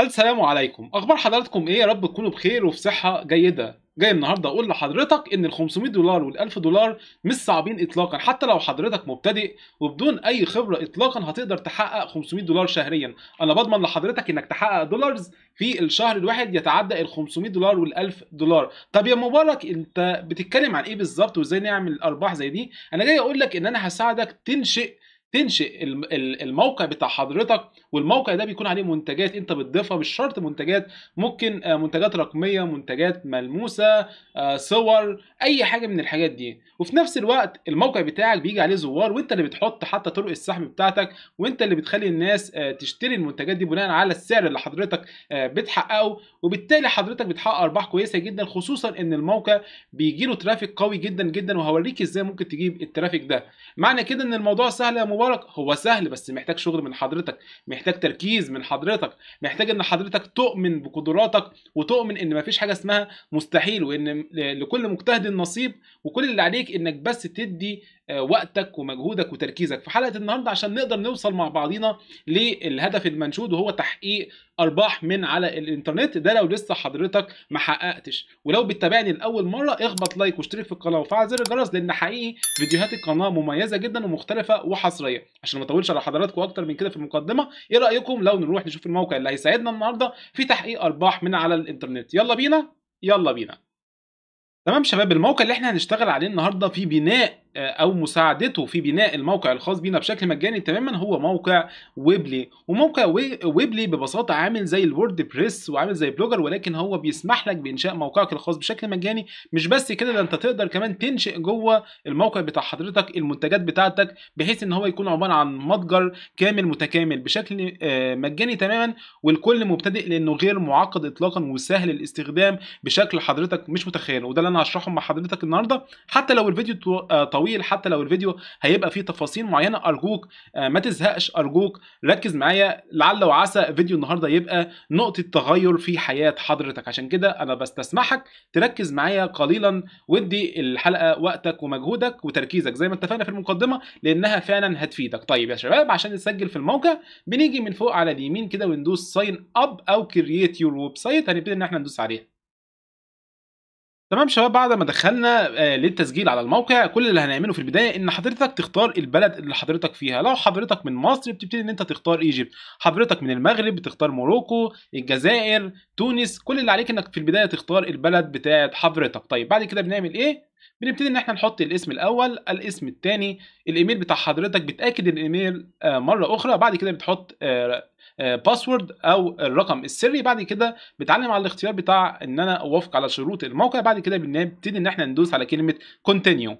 السلام عليكم اخبار حضراتكم ايه يا رب تكونوا بخير وفي صحه جيده جاي النهارده اقول لحضرتك ان ال 500 دولار وال 1000 دولار مش صعبين اطلاقا حتى لو حضرتك مبتدئ وبدون اي خبره اطلاقا هتقدر تحقق 500 دولار شهريا انا بضمن لحضرتك انك تحقق دولارز في الشهر الواحد يتعدى ال 500 دولار وال 1000 دولار طب يا مبارك انت بتتكلم عن ايه بالظبط وازاي نعمل ارباح زي دي انا جاي اقول لك ان انا هساعدك تنشئ تنشئ الموقع بتاع حضرتك والموقع ده بيكون عليه منتجات انت بتضيفها مش شرط منتجات ممكن آه، منتجات رقميه منتجات ملموسه آه، صور اي حاجه من الحاجات دي وفي نفس الوقت الموقع بتاعك بيجي عليه زوار وانت اللي بتحط حتى طرق السحب بتاعتك وانت اللي بتخلي الناس آه، تشتري المنتجات دي بناء على السعر اللي حضرتك بتحققه وبالتالي حضرتك بتحقق ارباح كويسه جدا خصوصا ان الموقع بيجي له ترافيك قوي جدا جدا وهوريك ازاي ممكن تجيب الترافيك ده معنى كده ان الموضوع سهل يا وبركه هو سهل بس محتاج شغل من حضرتك محتاج تركيز من حضرتك محتاج ان حضرتك تؤمن بقدراتك وتؤمن ان مفيش حاجه اسمها مستحيل وان لكل مجتهد نصيب وكل اللي عليك انك بس تدي آه، وقتك ومجهودك وتركيزك في حلقه النهارده عشان نقدر نوصل مع بعضينا للهدف المنشود وهو تحقيق ارباح من على الانترنت ده لو لسه حضرتك ما حققتش ولو بتتابعني لاول مره اخبط لايك واشترك في القناه وفعل زر الجرس لان حقيقي فيديوهات القناه مميزه جدا ومختلفه وحصريه عشان ما اطولش على حضراتكم اكتر من كده في المقدمه ايه رايكم لو نروح نشوف الموقع اللي هيساعدنا النهارده في تحقيق ارباح من على الانترنت يلا بينا يلا بينا تمام شباب الموقع اللي احنا هنشتغل عليه النهارده في بناء آه، او مساعدته في بناء الموقع الخاص بينا بشكل مجاني تماما هو موقع ويبلي وموقع ويبلي ببساطه عامل زي الوورد بريس وعامل زي بلوجر ولكن هو بيسمح لك بانشاء موقعك الخاص بشكل مجاني مش بس كده ده انت تقدر كمان تنشئ جوه الموقع بتاع حضرتك المنتجات بتاعتك بحيث ان هو يكون عباره عن متجر كامل متكامل بشكل آه، مجاني تماما والكل مبتدئ لانه غير معقد اطلاقا وسهل الاستخدام بشكل حضرتك مش متخيله وده اللي انا هشرحه مع حضرتك النهارده حتى لو الفيديو طويل طويل حتى لو الفيديو هيبقى فيه تفاصيل معينه ارجوك آه، ما تزهقش ارجوك ركز معايا لعل وعسى فيديو النهارده يبقى نقطه تغير في حياه حضرتك عشان كده انا بستسمحك تركز معايا قليلا ودي الحلقه وقتك ومجهودك وتركيزك زي ما اتفقنا في المقدمه لانها فعلا هتفيدك طيب يا شباب عشان نسجل في الموقع بنيجي من فوق على اليمين كده وندوس ساين اب او كرييت يور ويب سايت هنبتدي ان احنا ندوس عليها تمام شباب بعد ما دخلنا آه، للتسجيل على الموقع كل اللي هنعمله في البدايه ان حضرتك تختار البلد اللي حضرتك فيها لو حضرتك من مصر بتبتدي ان انت تختار ايجيبت حضرتك من المغرب بتختار موروكو الجزائر تونس كل اللي عليك انك في البدايه تختار البلد بتاعه حضرتك طيب بعد كده بنعمل ايه بنبتدي ان احنا نحط الاسم الاول الاسم الثاني الايميل بتاع حضرتك بتاكد الايميل آه، مره اخرى بعد كده بتحط باسورد آه، آه، او الرقم السري بعد كده بتعلم على الاختيار بتاع ان انا اوافق على شروط الموقع بعد كده بنبتدي ان احنا ندوس على كلمه كونتينيو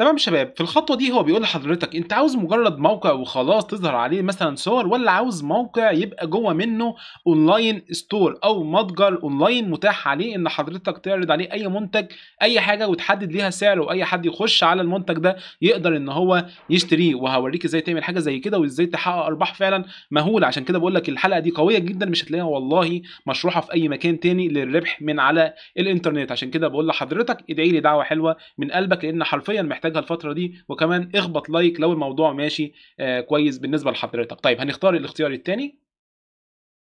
تمام شباب في الخطوه دي هو بيقول لحضرتك انت عاوز مجرد موقع وخلاص تظهر عليه مثلا صور ولا عاوز موقع يبقى جوه منه اونلاين ستور او متجر اونلاين متاح عليه ان حضرتك تعرض عليه اي منتج اي حاجه وتحدد ليها سعر واي حد يخش على المنتج ده يقدر ان هو يشتريه وهوريك ازاي تعمل حاجه زي كده وازاي تحقق ارباح فعلا مهوله عشان كده بقول لك الحلقه دي قويه جدا مش هتلاقيها والله مشروحه في اي مكان تاني للربح من على الانترنت عشان كده بقول لحضرتك ادعي لي دعوه حلوه من قلبك لان حرفيا محتاج محتاجها الفتره دي وكمان اخبط لايك لو الموضوع ماشي آه، كويس بالنسبه لحضرتك طيب هنختار الاختيار الثاني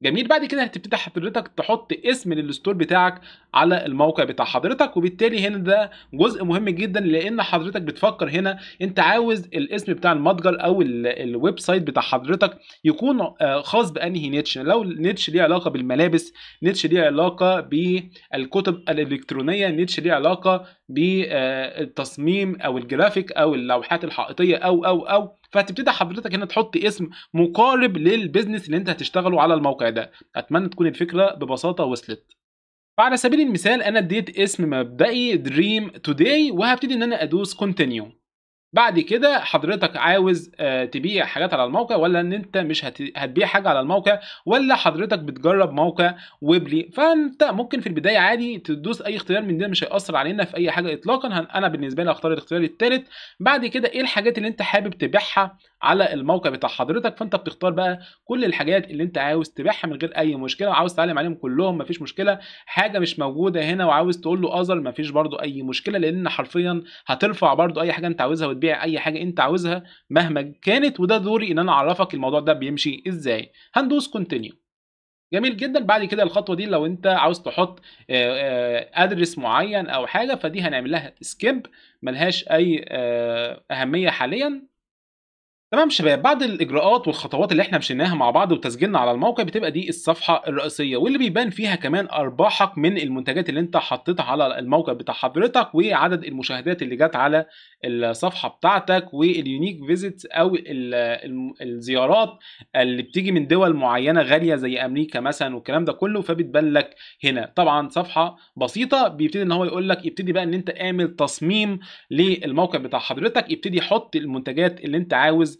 جميل بعد كده هتبتدي حضرتك تحط اسم للستور بتاعك على الموقع بتاع حضرتك وبالتالي هنا ده جزء مهم جدا لان حضرتك بتفكر هنا انت عاوز الاسم بتاع المتجر او الويب سايت بتاع حضرتك يكون آه، خاص بانهي نيتش لو نيتش ليه علاقه بالملابس نيتش ليه علاقه بالكتب الالكترونيه نيتش ليه علاقه بالتصميم آه، او الجرافيك او اللوحات الحائطيه او او او فهتبتدي حضرتك هنا تحط اسم مقارب للبيزنس اللي انت هتشتغله على الموقع ده اتمنى تكون الفكره ببساطه وصلت فعلى سبيل المثال انا اديت اسم مبدئي دريم توداي وهبتدي ان انا ادوس كونتينيو بعد كده حضرتك عاوز آه، تبيع حاجات على الموقع ولا ان انت مش هتبيع حاجه على الموقع ولا حضرتك بتجرب موقع ويبلي فانت ممكن في البدايه عادي تدوس اي اختيار من ده مش هيأثر علينا في اي حاجه اطلاقا انا بالنسبه لي اختار الاختيار الثالث بعد كده ايه الحاجات اللي انت حابب تبيعها على الموقع بتاع حضرتك فانت بتختار بقى كل الحاجات اللي انت عاوز تبيعها من غير اي مشكله وعاوز تعلم عليهم كلهم مفيش مشكله حاجه مش موجوده هنا وعاوز تقول له اذر مفيش برده اي مشكله لان حرفيا هترفع برده اي حاجه انت عاوزها تبيع اي حاجه انت عاوزها مهما كانت وده دوري ان انا اعرفك الموضوع ده بيمشي ازاي هندوس كونتينيو جميل جدا بعد كده الخطوه دي لو انت عاوز تحط ادرس معين او حاجه فدي هنعمل لها سكيب ملهاش اي اهميه حاليا تمام شباب بعد الاجراءات والخطوات اللي احنا مشيناها مع بعض وتسجيلنا على الموقع بتبقى دي الصفحه الرئيسيه واللي بيبان فيها كمان ارباحك من المنتجات اللي انت حطيتها على الموقع بتاع حضرتك وعدد المشاهدات اللي جت على الصفحه بتاعتك واليونيك فيزيت او الزيارات اللي بتيجي من دول معينه غاليه زي امريكا مثلا والكلام ده كله فبتبان لك هنا طبعا صفحه بسيطه بيبتدي ان هو يقول لك ابتدي بقى ان انت اعمل تصميم للموقع بتاع حضرتك ابتدي حط المنتجات اللي انت عاوز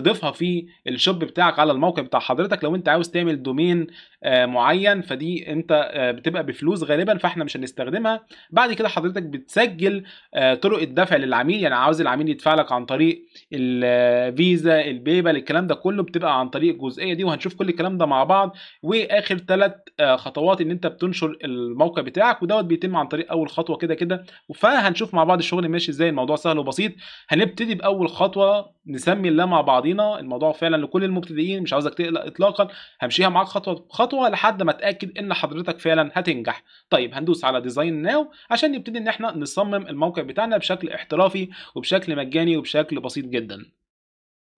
تضيفها في الشوب بتاعك على الموقع بتاع حضرتك لو انت عاوز تعمل دومين آه، معين فدي انت آه، بتبقى بفلوس غالبا فاحنا مش هنستخدمها بعد كده حضرتك بتسجل آه، طرق الدفع للعميل يعني عاوز العميل يدفع لك عن طريق الفيزا البيبل الكلام ده كله بتبقى عن طريق الجزئيه دي وهنشوف كل الكلام ده مع بعض واخر ثلاث خطوات ان انت بتنشر الموقع بتاعك ودوت بيتم عن طريق اول خطوه كده كده فهنشوف مع بعض الشغل ماشي ازاي الموضوع سهل وبسيط هنبتدي باول خطوه نسمي الله مع بعض بعضينا الموضوع فعلا لكل المبتدئين مش عاوزك تقلق اطلاقا همشيها معاك خطوه بخطوه لحد ما اتاكد ان حضرتك فعلا هتنجح طيب هندوس على ديزاين ناو عشان نبتدي ان احنا نصمم الموقع بتاعنا بشكل احترافي وبشكل مجاني وبشكل بسيط جدا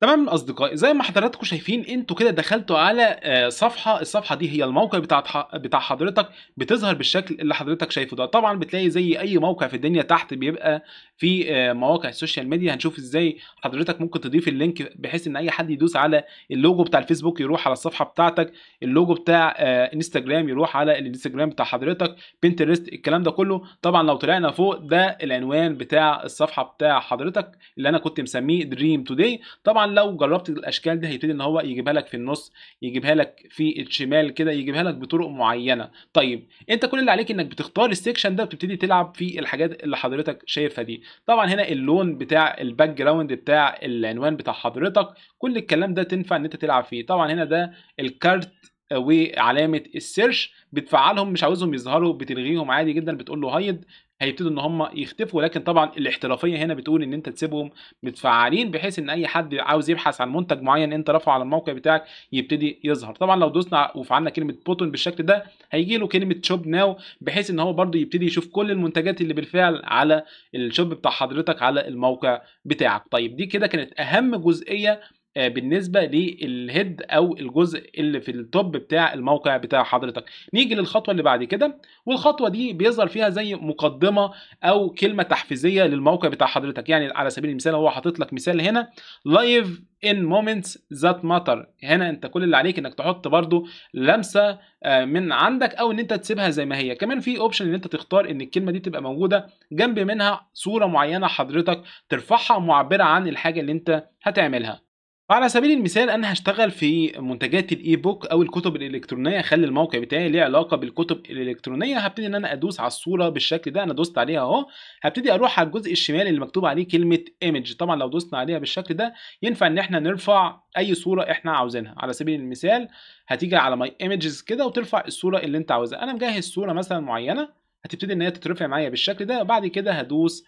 تمام اصدقائي زي ما حضراتكم شايفين انتوا كده دخلتوا على آه، صفحه الصفحه دي هي الموقع بتاع بتاع حضرتك بتظهر بالشكل اللي حضرتك شايفه ده طبعا بتلاقي زي اي موقع في الدنيا تحت بيبقى في آه، مواقع السوشيال ميديا هنشوف ازاي حضرتك ممكن تضيف اللينك بحيث ان اي حد يدوس على اللوجو بتاع الفيسبوك يروح على الصفحه بتاعتك اللوجو بتاع آه، انستجرام يروح على الانستجرام بتاع حضرتك بنترست الكلام ده كله طبعا لو طلعنا فوق ده العنوان بتاع الصفحه بتاع حضرتك اللي انا كنت مسميه دريم توداي طبعا لو جربت الاشكال دي هيبتدي ان هو يجيبها لك في النص يجيبها لك في الشمال كده يجيبها لك بطرق معينه طيب انت كل اللي عليك انك بتختار السكشن ده بتبتدي تلعب في الحاجات اللي حضرتك شايفها دي طبعا هنا اللون بتاع الباك جراوند بتاع العنوان بتاع حضرتك كل الكلام ده تنفع ان انت تلعب فيه طبعا هنا ده الكارت وعلامه السيرش بتفعلهم مش عاوزهم يظهروا بتلغيهم عادي جدا بتقول له هايد هيبتدوا ان هم يختفوا لكن طبعا الاحترافيه هنا بتقول ان انت تسيبهم متفعلين بحيث ان اي حد عاوز يبحث عن منتج معين انت رافعه على الموقع بتاعك يبتدي يظهر طبعا لو دوسنا وفعلنا كلمه بوتون بالشكل ده هيجي له كلمه شوب ناو بحيث ان هو برده يبتدي يشوف كل المنتجات اللي بالفعل على الشوب بتاع حضرتك على الموقع بتاعك طيب دي كده كانت اهم جزئيه آه، بالنسبه للهيد او الجزء اللي في التوب بتاع الموقع بتاع حضرتك نيجي للخطوه اللي بعد كده والخطوه دي بيظهر فيها زي مقدمه او كلمه تحفيزيه للموقع بتاع حضرتك يعني على سبيل المثال هو حاطط لك مثال هنا لايف ان مومنتس ذات ماتر هنا انت كل اللي عليك انك تحط برضو لمسه آه، من عندك او ان انت تسيبها زي ما هي كمان في اوبشن ان انت تختار ان الكلمه دي تبقى موجوده جنب منها صوره معينه حضرتك ترفعها معبره عن الحاجه اللي انت هتعملها على سبيل المثال انا هشتغل في منتجات الاي بوك او الكتب الالكترونيه اخلي الموقع بتاعي ليه علاقه بالكتب الالكترونيه هبتدي ان انا ادوس على الصوره بالشكل ده انا دوست عليها اهو هبتدي اروح على الجزء الشمال اللي مكتوب عليه كلمه ايمج طبعا لو دوسنا عليها بالشكل ده ينفع ان احنا نرفع اي صوره احنا عاوزينها على سبيل المثال هتيجي على ماي ايمجز كده وترفع الصوره اللي انت عاوزها انا مجهز صوره مثلا معينه هتبتدي ان هي تترفع معايا بالشكل ده وبعد كده هدوس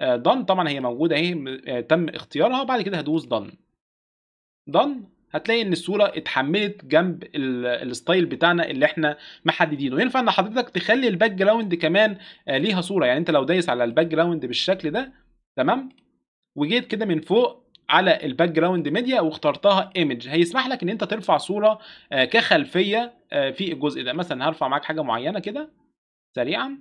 دن آه، طبعا هي موجوده اهي آه، تم اختيارها وبعد كده هدوس دن دن هتلاقي ان الصوره اتحملت جنب الستايل بتاعنا اللي احنا محددينه ينفع ان حضرتك تخلي الباك جراوند كمان آه، ليها صوره يعني انت لو دايس على الباك جراوند بالشكل ده تمام وجيت كده من فوق على الباك جراوند ميديا واخترتها ايمج هيسمح لك ان انت ترفع صوره آه، كخلفيه آه، في الجزء ده مثلا هرفع معاك حاجه معينه كده سريعا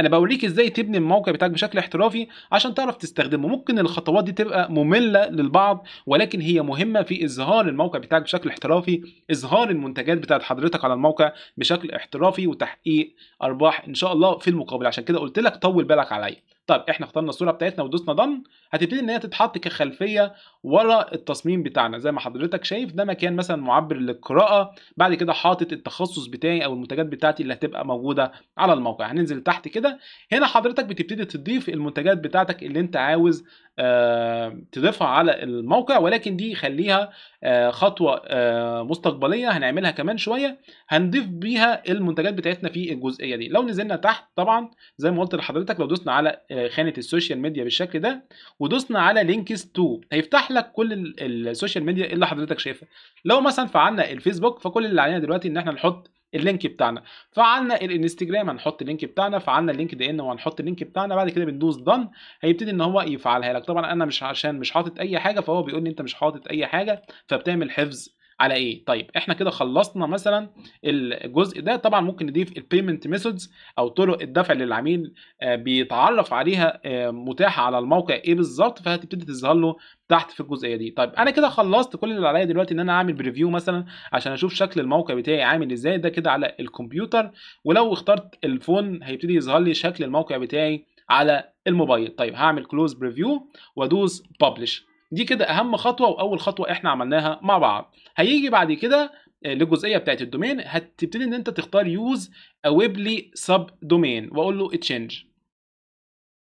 انا بوريك ازاي تبني الموقع بتاعك بشكل احترافي عشان تعرف تستخدمه ممكن الخطوات دي تبقى ممله للبعض ولكن هي مهمه في اظهار الموقع بتاعك بشكل احترافي اظهار المنتجات بتاعت حضرتك على الموقع بشكل احترافي وتحقيق ارباح ان شاء الله في المقابل عشان كده قلت لك طول بالك عليا طيب احنا اخترنا الصوره بتاعتنا ودوسنا دن هتبتدي ان هي تتحط كخلفيه ورا التصميم بتاعنا زي ما حضرتك شايف ده مكان مثلا معبر للقراءه بعد كده حاطط التخصص بتاعي او المنتجات بتاعتي اللي هتبقى موجوده على الموقع هننزل تحت كده هنا حضرتك بتبتدي تضيف المنتجات بتاعتك اللي انت عاوز آه، تضيفها على الموقع ولكن دي خليها آه، خطوه آه، مستقبليه هنعملها كمان شويه هنضيف بيها المنتجات بتاعتنا في الجزئيه دي لو نزلنا تحت طبعا زي ما قلت لحضرتك لو دوسنا على خانه السوشيال ميديا بالشكل ده ودوسنا على لينكس تو هيفتح لك كل السوشيال ميديا اللي حضرتك شايفها لو مثلا فعلنا الفيسبوك فكل اللي علينا دلوقتي ان احنا نحط اللينك بتاعنا فعلنا الانستجرام هنحط اللينك بتاعنا فعلنا اللينك اللينكد ان وهنحط اللينك بتاعنا بعد كده بندوس دن هيبتدي ان هو يفعلها لك طبعا انا مش عشان مش حاطط اي حاجه فهو بيقول لي انت مش حاطط اي حاجه فبتعمل حفظ على ايه طيب احنا كده خلصنا مثلا الجزء ده طبعا ممكن نضيف البيمنت ميثودز او طرق الدفع للعميل آه، بيتعرف عليها آه، متاحه على الموقع ايه بالظبط فهتبتدي تظهر له تحت في الجزئيه دي طيب انا كده خلصت كل اللي عليا دلوقتي ان انا اعمل بريفيو مثلا عشان اشوف شكل الموقع بتاعي عامل ازاي ده كده على الكمبيوتر ولو اخترت الفون هيبتدي يظهر لي شكل الموقع بتاعي على الموبايل طيب هعمل كلوز بريفيو وادوس ببلش دي كده اهم خطوه واول خطوه احنا عملناها مع بعض هيجي بعد كده آه، للجزئيه بتاعت الدومين هتبتدي ان انت تختار يوز اويبلي سب دومين واقول له تشينج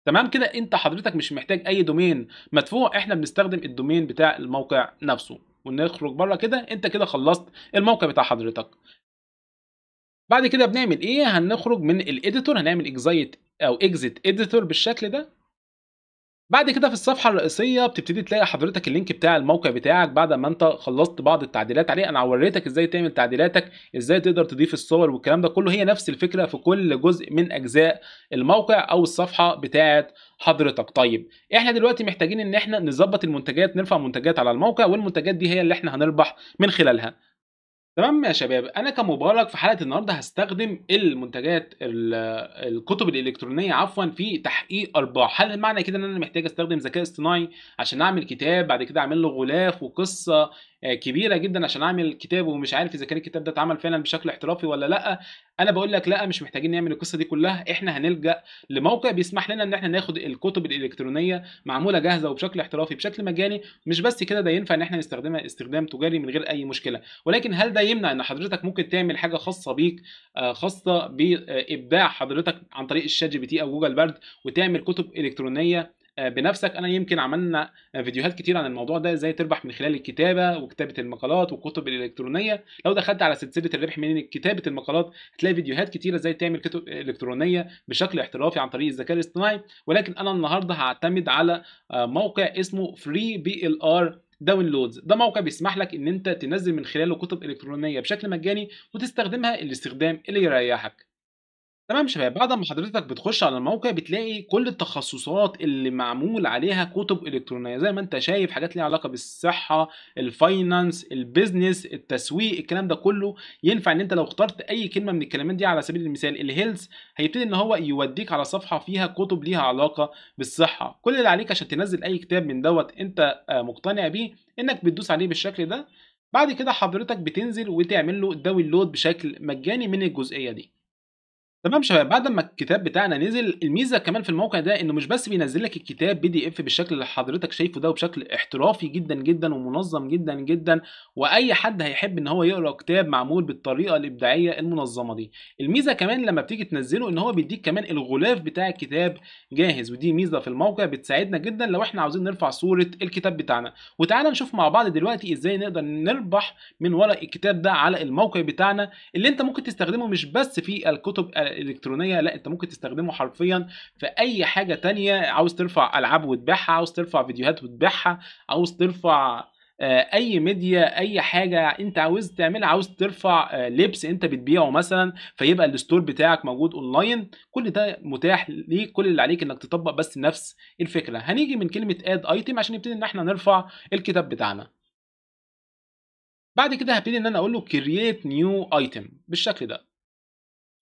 تمام كده انت حضرتك مش محتاج اي دومين مدفوع احنا بنستخدم الدومين بتاع الموقع نفسه ونخرج بره كده انت كده خلصت الموقع بتاع حضرتك بعد كده بنعمل ايه هنخرج من الاديتور هنعمل اكزايت او اكزيت اديتور بالشكل ده بعد كده في الصفحه الرئيسيه بتبتدي تلاقي حضرتك اللينك بتاع الموقع بتاعك بعد ما انت خلصت بعض التعديلات عليه انا وريتك ازاي تعمل تعديلاتك ازاي تقدر تضيف الصور والكلام ده كله هي نفس الفكره في كل جزء من اجزاء الموقع او الصفحه بتاعه حضرتك طيب احنا دلوقتي محتاجين ان احنا نظبط المنتجات نرفع منتجات على الموقع والمنتجات دي هي اللي احنا هنربح من خلالها تمام يا شباب انا كمبارك في حلقه النهارده هستخدم المنتجات الكتب الالكترونيه عفوا في تحقيق ارباح هل معنى كده ان انا محتاج استخدم ذكاء اصطناعي عشان اعمل كتاب بعد كده اعمل له غلاف وقصه آه، كبيره جدا عشان اعمل كتاب ومش عارف اذا كان الكتاب ده اتعمل فعلا بشكل احترافي ولا لا انا بقول لك لا مش محتاجين نعمل القصه دي كلها احنا هنلجا لموقع بيسمح لنا ان احنا ناخد الكتب الالكترونيه معموله جاهزه وبشكل احترافي بشكل مجاني مش بس كده ده ينفع ان احنا نستخدمها استخدام تجاري من غير اي مشكله ولكن هل ده يمنع ان حضرتك ممكن تعمل حاجه خاصه بيك آه، خاصه بابداع حضرتك عن طريق الشات جي بي تي او جوجل بارد وتعمل كتب الكترونيه آه، بنفسك انا يمكن عملنا فيديوهات كتير عن الموضوع ده ازاي تربح من خلال الكتابه وكتابه المقالات والكتب الالكترونيه لو دخلت على سلسله الربح من كتابه المقالات هتلاقي فيديوهات كتيره ازاي تعمل كتب الكترونيه بشكل احترافي عن طريق الذكاء الاصطناعي ولكن انا النهارده هعتمد على آه، موقع اسمه فري بي ال ار داونلودز ده موقع بيسمح لك ان انت تنزل من خلاله كتب الكترونيه بشكل مجاني وتستخدمها الاستخدام اللي يريحك تمام شباب بعد ما حضرتك بتخش على الموقع بتلاقي كل التخصصات اللي معمول عليها كتب الكترونيه زي ما انت شايف حاجات ليها علاقه بالصحه الفاينانس البيزنس التسويق الكلام ده كله ينفع ان انت لو اخترت اي كلمه من الكلمات دي على سبيل المثال الهيلث هيبتدي ان هو يوديك على صفحه فيها كتب ليها علاقه بالصحه كل اللي عليك عشان تنزل اي كتاب من دوت انت آه، مقتنع بيه انك بتدوس عليه بالشكل ده بعد كده حضرتك بتنزل وتعمل له داونلود بشكل مجاني من الجزئيه دي تمام شباب بعد ما الكتاب بتاعنا نزل الميزه كمان في الموقع ده انه مش بس بينزل لك الكتاب بي دي اف بالشكل اللي حضرتك شايفه ده وبشكل احترافي جدا جدا ومنظم جدا جدا واي حد هيحب ان هو يقرا كتاب معمول بالطريقه الابداعيه المنظمه دي الميزه كمان لما بتيجي تنزله ان هو بيديك كمان الغلاف بتاع الكتاب جاهز ودي ميزه في الموقع بتساعدنا جدا لو احنا عاوزين نرفع صوره الكتاب بتاعنا وتعالى نشوف مع بعض دلوقتي ازاي نقدر نربح من ورق الكتاب ده على الموقع بتاعنا اللي انت ممكن تستخدمه مش بس في الكتب الكترونيه لا انت ممكن تستخدمه حرفيا في اي حاجه تانية عاوز ترفع العاب وتبيعها عاوز ترفع فيديوهات وتبيعها عاوز ترفع آه، اي ميديا اي حاجه انت عاوز تعملها عاوز ترفع آه، لبس انت بتبيعه مثلا فيبقى الستور بتاعك موجود اونلاين كل ده متاح ليك كل اللي عليك انك تطبق بس نفس الفكره هنيجي من كلمه اد ايتم عشان نبتدي ان احنا نرفع الكتاب بتاعنا بعد كده هبتدي ان انا اقول له كرييت نيو ايتم بالشكل ده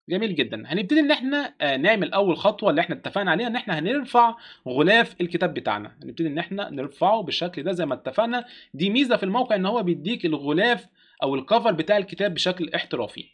جميل جدا هنبتدي ان احنا آه، نعمل اول خطوه اللي احنا اتفقنا عليها ان احنا هنرفع غلاف الكتاب بتاعنا هنبتدي ان احنا نرفعه بالشكل ده زي ما اتفقنا دي ميزه في الموقع ان هو بيديك الغلاف او الكفر بتاع الكتاب بشكل احترافي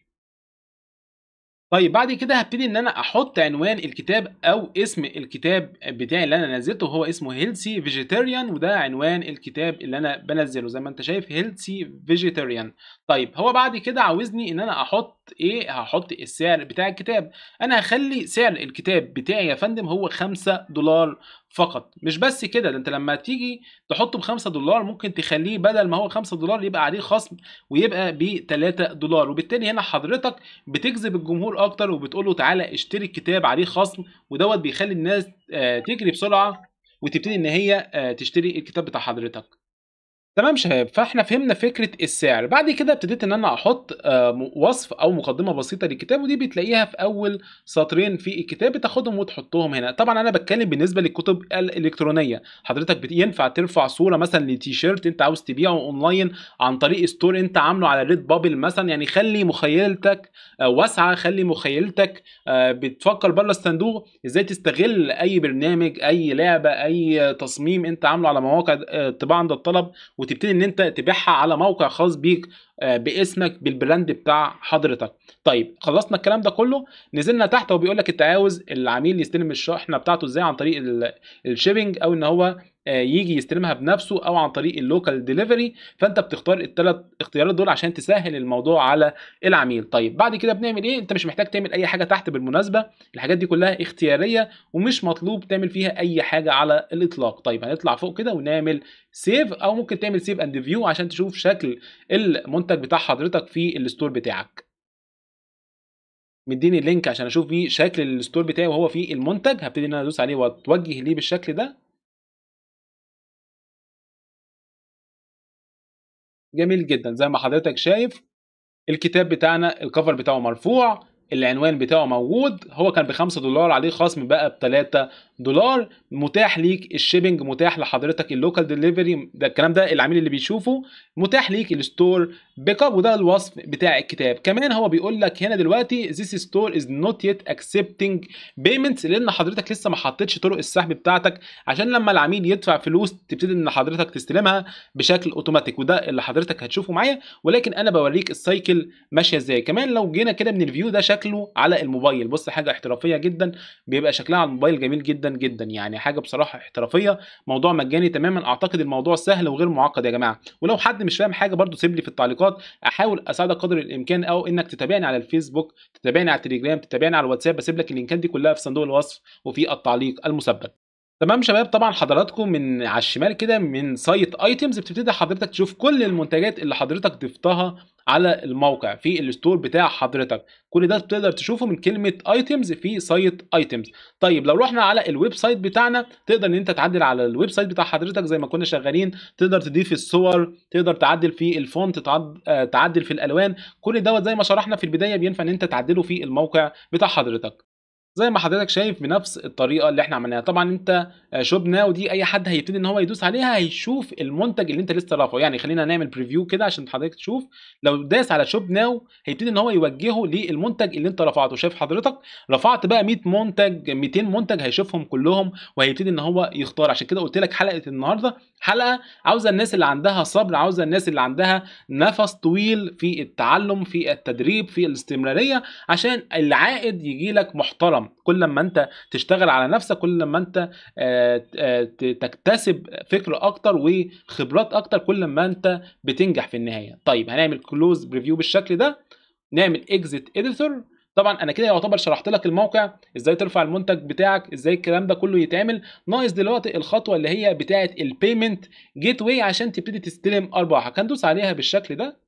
طيب بعد كده هبتدي ان انا احط عنوان الكتاب او اسم الكتاب بتاعي اللي انا نزلته هو اسمه هيلسي فيجيتيريان وده عنوان الكتاب اللي انا بنزله زي ما انت شايف هيلسي فيجيتيريان طيب هو بعد كده عاوزني ان انا احط ايه هحط السعر بتاع الكتاب انا هخلي سعر الكتاب بتاعي يا فندم هو 5 دولار فقط مش بس كده ده انت لما تيجي تحطه ب 5 دولار ممكن تخليه بدل ما هو 5 دولار يبقى عليه خصم ويبقى ب 3 دولار وبالتالي هنا حضرتك بتجذب الجمهور اكتر وبتقول له تعالى اشتري الكتاب عليه خصم ودوت بيخلي الناس آه، تجري بسرعه وتبتدي ان هي آه، تشتري الكتاب بتاع حضرتك تمام شباب فاحنا فهمنا فكره السعر بعد كده ابتديت ان انا احط آه، وصف او مقدمه بسيطه للكتاب ودي بتلاقيها في اول سطرين في الكتاب بتاخدهم وتحطهم هنا طبعا انا بتكلم بالنسبه للكتب الالكترونيه حضرتك ينفع ترفع صوره مثلا لتيشيرت انت عاوز تبيعه اونلاين عن طريق ستور انت عامله على ريد بابل مثلا يعني خلي مخيلتك آه، واسعه خلي مخيلتك آه، بتفكر بره الصندوق ازاي تستغل اي برنامج اي لعبه اي تصميم انت عامله على مواقع الطباعه عند الطلب وتبتدي ان انت تبيعها على موقع خاص بيك آه، باسمك بالبراند بتاع حضرتك طيب خلصنا الكلام ده كله نزلنا تحت وبيقول لك انت عاوز العميل يستلم الشحنه بتاعته ازاي عن طريق الشيبنج او ان هو آه، يجي يستلمها بنفسه او عن طريق اللوكال ديليفري فانت بتختار الثلاث اختيارات دول عشان تسهل الموضوع على العميل طيب بعد كده بنعمل ايه انت مش محتاج تعمل اي حاجه تحت بالمناسبه الحاجات دي كلها اختياريه ومش مطلوب تعمل فيها اي حاجه على الاطلاق طيب هنطلع فوق كده ونعمل سيف او ممكن تعمل سيف اند فيو عشان تشوف شكل المنتج بتاع حضرتك في الستور بتاعك مديني اللينك عشان اشوف فيه شكل الستور بتاعي وهو فيه المنتج هبتدي ان انا ادوس عليه واتوجه ليه بالشكل ده جميل جدا زي ما حضرتك شايف الكتاب بتاعنا الكفر بتاعه مرفوع العنوان بتاعه موجود هو كان ب 5 دولار عليه خصم بقى ب 3 دولار متاح ليك الشيبنج متاح لحضرتك اللوكال ديليفري ده الكلام ده العميل اللي بيشوفه متاح ليك الستور بيك اب وده الوصف بتاع الكتاب كمان هو بيقول لك هنا دلوقتي this store is not yet accepting payments لان حضرتك لسه ما حطيتش طرق السحب بتاعتك عشان لما العميل يدفع فلوس تبتدي ان حضرتك تستلمها بشكل اوتوماتيك وده اللي حضرتك هتشوفه معايا ولكن انا بوريك السايكل ماشيه ازاي كمان لو جينا كده من الفيو ده شكله على الموبايل بص حاجه احترافيه جدا بيبقى شكلها على الموبايل جميل جدا جدا يعني حاجه بصراحه احترافيه موضوع مجاني تماما اعتقد الموضوع سهل وغير معقد يا جماعه ولو حد مش فاهم حاجه برده سيب لي في التعليقات الغلط احاول اساعدك قدر الامكان او انك تتابعني على الفيسبوك تتابعني على التليجرام تتابعني على الواتساب بسيب لك اللينكات دي كلها في صندوق الوصف وفي التعليق المثبت تمام شباب طبعا حضراتكم من على الشمال كده من سايت ايتمز بتبتدي حضرتك تشوف كل المنتجات اللي حضرتك ضفتها على الموقع في الستور بتاع حضرتك كل ده بتقدر تشوفه من كلمه ايتمز في سايت ايتمز طيب لو رحنا على الويب سايت بتاعنا تقدر ان انت تعدل على الويب سايت بتاع حضرتك زي ما كنا شغالين تقدر تضيف الصور تقدر تعدل في الفونت تعدل في الالوان كل دوت زي ما شرحنا في البدايه بينفع ان انت تعدله في الموقع بتاع حضرتك زي ما حضرتك شايف بنفس الطريقه اللي احنا عملناها طبعا انت آه، شوب ناو دي اي حد هيبتدي ان هو يدوس عليها هيشوف المنتج اللي انت لسه رافعه يعني خلينا نعمل بريفيو كده عشان حضرتك تشوف لو داس على شوب ناو هيبتدي ان هو يوجهه للمنتج اللي انت رفعته شايف حضرتك رفعت بقى 100 منتج 200 منتج هيشوفهم كلهم وهيبتدي ان هو يختار عشان كده قلت لك حلقه النهارده حلقه عاوزه الناس اللي عندها صبر عاوزه الناس اللي عندها نفس طويل في التعلم في التدريب في الاستمراريه عشان العائد يجي لك محترم كل ما انت تشتغل على نفسك كل ما انت آه، آه، تكتسب فكر اكتر وخبرات اكتر كل ما انت بتنجح في النهايه طيب هنعمل كلوز بريفيو بالشكل ده نعمل اكزيت اديتور طبعا انا كده يعتبر شرحت لك الموقع ازاي ترفع المنتج بتاعك ازاي الكلام ده كله يتعمل ناقص دلوقتي الخطوه اللي هي بتاعه البيمنت جيت واي عشان تبتدي تستلم ارباح هندوس عليها بالشكل ده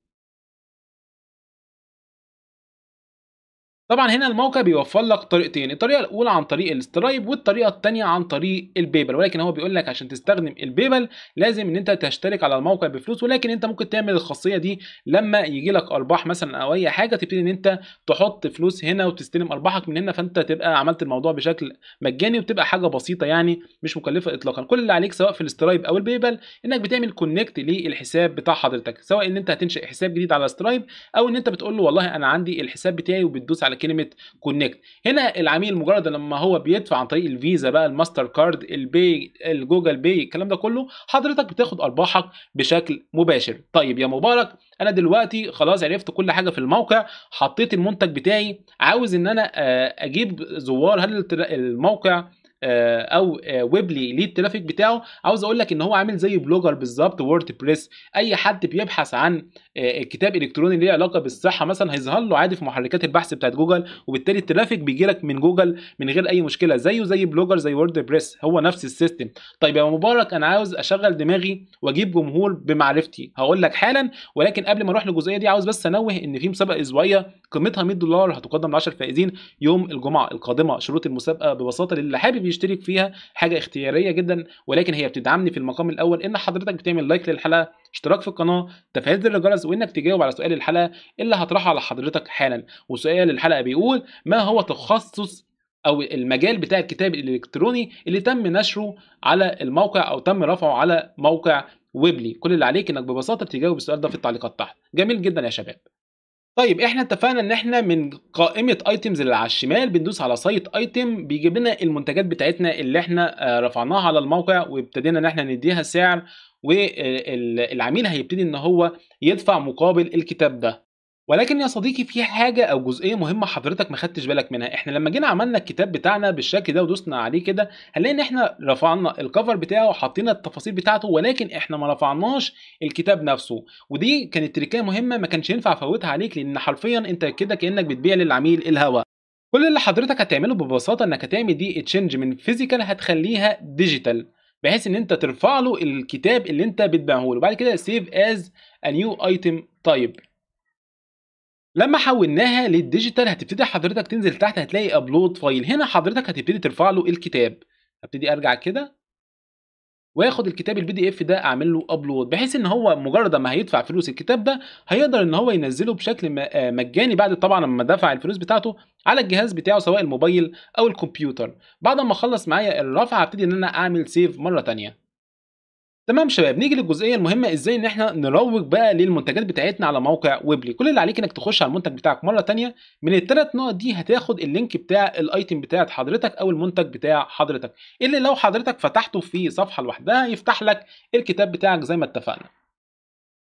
طبعا هنا الموقع بيوفر لك طريقتين الطريقه الاولى عن طريق السترايب والطريقه الثانيه عن طريق البيبل ولكن هو بيقول لك عشان تستخدم البيبل لازم ان انت تشترك على الموقع بفلوس ولكن انت ممكن تعمل الخاصيه دي لما يجي لك ارباح مثلا او اي حاجه تبتدي ان انت تحط فلوس هنا وتستلم ارباحك من هنا فانت تبقى عملت الموضوع بشكل مجاني وبتبقى حاجه بسيطه يعني مش مكلفه اطلاقا كل اللي عليك سواء في السترايب او البيبل انك بتعمل كونكت للحساب بتاع حضرتك سواء ان انت هتنشئ حساب جديد على سترايب او ان انت بتقول له والله انا عندي الحساب بتاعي وبتدوس على كلمه كونكت هنا العميل مجرد لما هو بيدفع عن طريق الفيزا بقى الماستر كارد البي الجوجل باي الكلام ده كله حضرتك بتاخد ارباحك بشكل مباشر طيب يا مبارك انا دلوقتي خلاص عرفت كل حاجه في الموقع حطيت المنتج بتاعي عاوز ان انا آه، اجيب زوار هل الموقع آه، او آه، ويبلي ليه الترافيك بتاعه عاوز اقول لك ان هو عامل زي بلوجر بالظبط وورد بريس اي حد بيبحث عن آه، كتاب الكتروني ليه علاقه بالصحه مثلا هيظهر له عادي في محركات البحث بتاعت جوجل وبالتالي الترافيك بيجي لك من جوجل من غير اي مشكله زيه زي بلوجر زي وورد بريس هو نفس السيستم طيب يا مبارك انا عاوز اشغل دماغي واجيب جمهور بمعرفتي هقول لك حالا ولكن قبل ما اروح للجزئيه دي عاوز بس انوه ان في مسابقه اسبوعيه قيمتها 100 دولار هتقدم ل 10 فائزين يوم الجمعه القادمه شروط المسابقه ببساطه للي حابب يشترك فيها حاجه اختياريه جدا ولكن هي بتدعمني في المقام الاول ان حضرتك بتعمل لايك للحلقه اشتراك في القناه تفعيل زر الجرس وانك تجاوب على سؤال الحلقه اللي هطرحه على حضرتك حالا وسؤال الحلقه بيقول ما هو تخصص او المجال بتاع الكتاب الالكتروني اللي تم نشره على الموقع او تم رفعه على موقع ويبلي كل اللي عليك انك ببساطه تجاوب السؤال ده في التعليقات تحت جميل جدا يا شباب طيب احنا اتفقنا ان احنا من قائمه ايتمز اللي على الشمال بندوس على سايت ايتم بيجيب لنا المنتجات بتاعتنا اللي احنا آه، رفعناها على الموقع وابتدينا ان احنا نديها سعر والعميل هيبتدي ان هو يدفع مقابل الكتاب ده ولكن يا صديقي في حاجه او جزئيه مهمه حضرتك ما خدتش بالك منها احنا لما جينا عملنا الكتاب بتاعنا بالشكل ده ودوسنا عليه كده هنلاقي ان احنا رفعنا الكفر بتاعه وحطينا التفاصيل بتاعته ولكن احنا ما رفعناش الكتاب نفسه ودي كانت تركيه مهمه ما كانش ينفع افوتها عليك لان حرفيا انت كده كانك بتبيع للعميل الهوا كل اللي حضرتك هتعمله ببساطه انك هتعمل دي تشينج من فيزيكال هتخليها ديجيتال بحيث ان انت ترفع له الكتاب اللي انت بتبيعه له وبعد كده سيف از ا نيو ايتم تايب لما حولناها للديجيتال هتبتدي حضرتك تنزل تحت هتلاقي ابلود فايل هنا حضرتك هتبتدي ترفع له الكتاب هبتدي ارجع كده واخد الكتاب البي دي اف ده اعمل له ابلود بحيث ان هو مجرد ما هيدفع فلوس الكتاب ده هيقدر ان هو ينزله بشكل آه، مجاني بعد طبعا لما دفع الفلوس بتاعته على الجهاز بتاعه سواء الموبايل او الكمبيوتر بعد ما اخلص معايا الرفع هبتدي ان انا اعمل سيف مره ثانيه تمام شباب نيجي للجزئيه المهمه ازاي ان احنا نروج بقى للمنتجات بتاعتنا على موقع ويبلي كل اللي عليك انك تخش على المنتج بتاعك مره ثانيه من الثلاث نقط دي هتاخد اللينك بتاع الايتم بتاعت حضرتك او المنتج بتاع حضرتك اللي لو حضرتك فتحته في صفحه لوحدها يفتح لك الكتاب بتاعك زي ما اتفقنا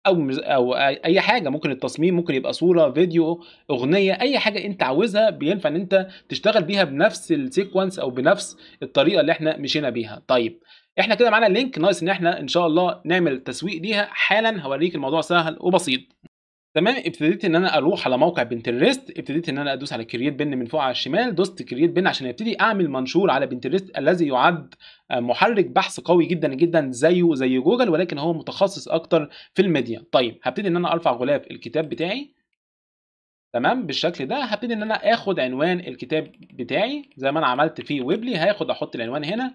او او اي حاجه ممكن التصميم ممكن يبقى صوره فيديو اغنيه اي حاجه انت عاوزها بينفع ان انت تشتغل بيها بنفس السيكونس او بنفس الطريقه اللي احنا مشينا بيها طيب احنا كده معانا اللينك ناقص ان احنا ان شاء الله نعمل تسويق ليها حالا هوريك الموضوع سهل وبسيط تمام ابتديت ان انا اروح على موقع بنترست ابتديت ان انا ادوس على كرييت بن من فوق على الشمال دوست كرييت بن عشان ابتدي اعمل منشور على بنترست الذي يعد آه، محرك بحث قوي جدا جدا زيه زي جوجل ولكن هو متخصص اكتر في الميديا طيب هبتدي ان انا ارفع غلاف الكتاب بتاعي تمام بالشكل ده هبتدي ان انا اخد عنوان الكتاب بتاعي زي ما انا عملت في ويبلي هاخد احط العنوان هنا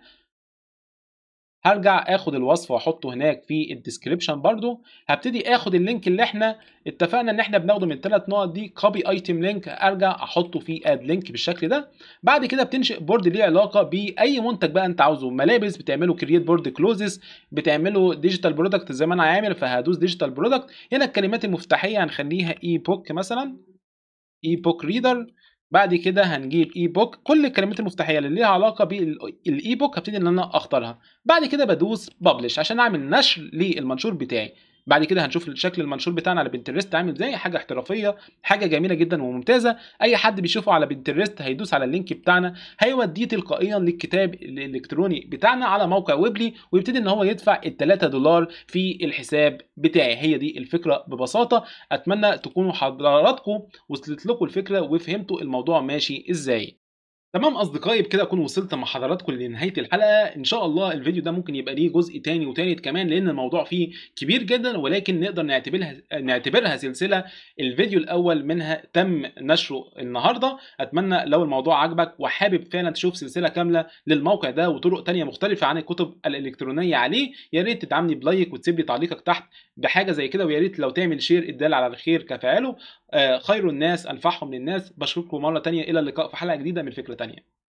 هرجع اخد الوصف واحطه هناك في الديسكريبشن برضو هبتدي اخد اللينك اللي احنا اتفقنا ان احنا بناخده من ثلاث نقط دي كوبي ايتم لينك ارجع احطه في اد لينك بالشكل ده بعد كده بتنشئ بورد ليه علاقه باي منتج بقى انت عاوزه ملابس بتعمله كرييت بورد كلوزز بتعمله ديجيتال برودكت زي ما انا عامل فهدوس ديجيتال برودكت هنا الكلمات المفتاحيه هنخليها اي بوك مثلا اي بوك ريدر بعد كده هنجيب اي بوك كل الكلمات المفتاحيه اللي ليها علاقه بالاي بوك هبتدي ان انا اختارها بعد كده بدوس ببلش عشان اعمل نشر للمنشور بتاعي بعد كده هنشوف شكل المنشور بتاعنا على بنترست عامل ازاي حاجه احترافيه حاجه جميله جدا وممتازه اي حد بيشوفه على بنترست هيدوس على اللينك بتاعنا هيوديه تلقائيا للكتاب الالكتروني بتاعنا على موقع ويبلي ويبتدي ان هو يدفع ال3 دولار في الحساب بتاعي هي دي الفكره ببساطه اتمنى تكونوا حضراتكم وصلت لكم الفكره وفهمتوا الموضوع ماشي ازاي تمام اصدقائي بكده اكون وصلت مع حضراتكم لنهايه الحلقه ان شاء الله الفيديو ده ممكن يبقى ليه جزء تاني وتالت كمان لان الموضوع فيه كبير جدا ولكن نقدر نعتبرها نعتبرها سلسله الفيديو الاول منها تم نشره النهارده اتمنى لو الموضوع عجبك وحابب فعلا تشوف سلسله كامله للموقع ده وطرق تانية مختلفه عن الكتب الالكترونيه عليه يا ريت تدعمني بلايك وتسيب لي تعليقك تحت بحاجه زي كده ويا ريت لو تعمل شير الدال على الخير كفاعله آه، خير الناس انفعهم للناس بشكركم مره تانية الى اللقاء في حلقه جديده من فكره تانية